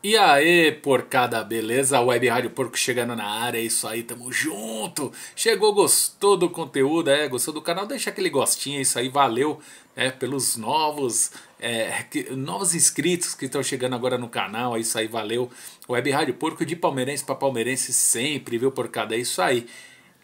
E aí, porcada, beleza? Web Rádio Porco chegando na área, é isso aí, tamo junto! Chegou, gostou do conteúdo, é, gostou do canal? Deixa aquele gostinho, é isso aí, valeu é, pelos novos é, que, novos inscritos que estão chegando agora no canal, é isso aí, valeu! Web Rádio Porco de palmeirense para palmeirense sempre, viu, porcada? É isso aí.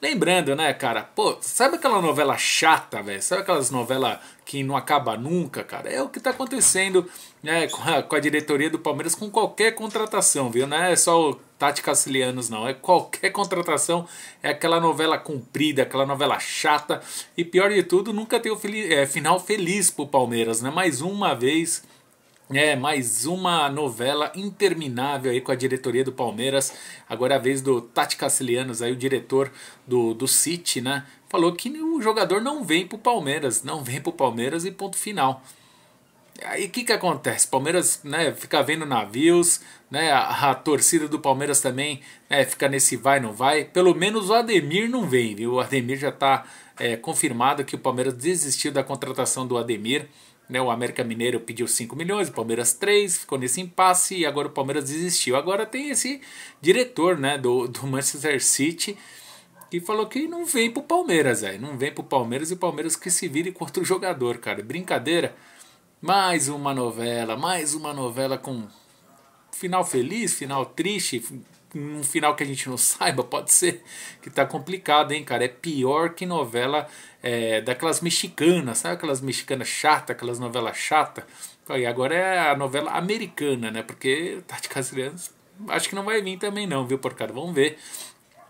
Lembrando, né, cara? Pô, sabe aquela novela chata, velho? Sabe aquelas novelas que não acaba nunca, cara? É o que tá acontecendo né, com, a, com a diretoria do Palmeiras com qualquer contratação, viu? Não é só o Tati Cassilhanos, não. É qualquer contratação, é aquela novela comprida, aquela novela chata. E pior de tudo, nunca tem o é, final feliz pro Palmeiras, né? Mais uma vez é, mais uma novela interminável aí com a diretoria do Palmeiras. Agora é a vez do Tati Cassilhanos, aí o diretor do, do City, né? Falou que o jogador não vem pro Palmeiras, não vem pro Palmeiras e ponto final. Aí o que, que acontece? Palmeiras né, fica vendo navios, né, a, a torcida do Palmeiras também né, fica nesse vai, não vai. Pelo menos o Ademir não vem, viu? O Ademir já está é, confirmado que o Palmeiras desistiu da contratação do Ademir. Né? O América Mineiro pediu 5 milhões, o Palmeiras 3, ficou nesse impasse e agora o Palmeiras desistiu. Agora tem esse diretor né, do, do Manchester City que falou que não vem pro Palmeiras, aí Não vem pro Palmeiras e o Palmeiras que se vire contra o jogador, cara. Brincadeira. Mais uma novela, mais uma novela com final feliz, final triste, um final que a gente não saiba, pode ser que tá complicado, hein, cara? É pior que novela é, daquelas mexicanas, sabe aquelas mexicanas chata, aquelas novelas chata? E agora é a novela americana, né? Porque Tati Casilhas acho que não vai vir também não, viu, porcado? Vamos ver.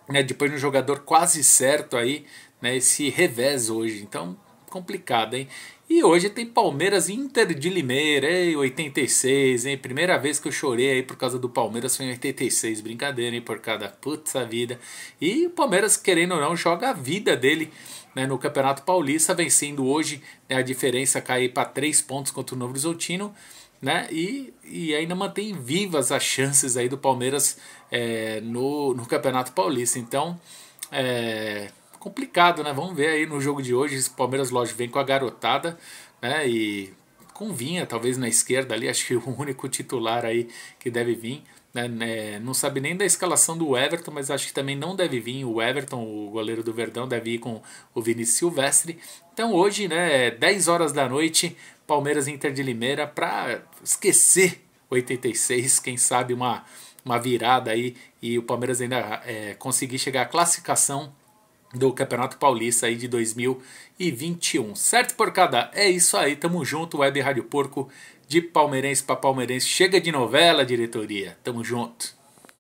Né? Depois de um jogador quase certo aí, né? Esse revés hoje. Então, complicado, hein? E hoje tem Palmeiras Inter de Limeira, hein? 86, hein? Primeira vez que eu chorei aí por causa do Palmeiras foi em 86, brincadeira, hein? Por cada puta vida. E o Palmeiras, querendo ou não, joga a vida dele né, no Campeonato Paulista, vencendo hoje né, a diferença cair para três pontos contra o Novo Horizontino. Né? E, e ainda mantém vivas as chances aí do Palmeiras é, no, no Campeonato Paulista. Então, é, complicado, né? Vamos ver aí no jogo de hoje se o Palmeiras, lógico, vem com a garotada, né? E convinha, talvez na esquerda ali, acho que o único titular aí que deve vir. Né? É, não sabe nem da escalação do Everton, mas acho que também não deve vir o Everton, o goleiro do Verdão, deve ir com o Vinícius Silvestre. Então hoje, né, 10 é horas da noite, Palmeiras Inter de Limeira, para esquecer 86, quem sabe uma, uma virada aí e o Palmeiras ainda é, conseguir chegar à classificação do Campeonato Paulista aí de 2021. Certo, porcada? É isso aí, tamo junto, Web Rádio Porco, de palmeirense para palmeirense. Chega de novela, diretoria. Tamo junto.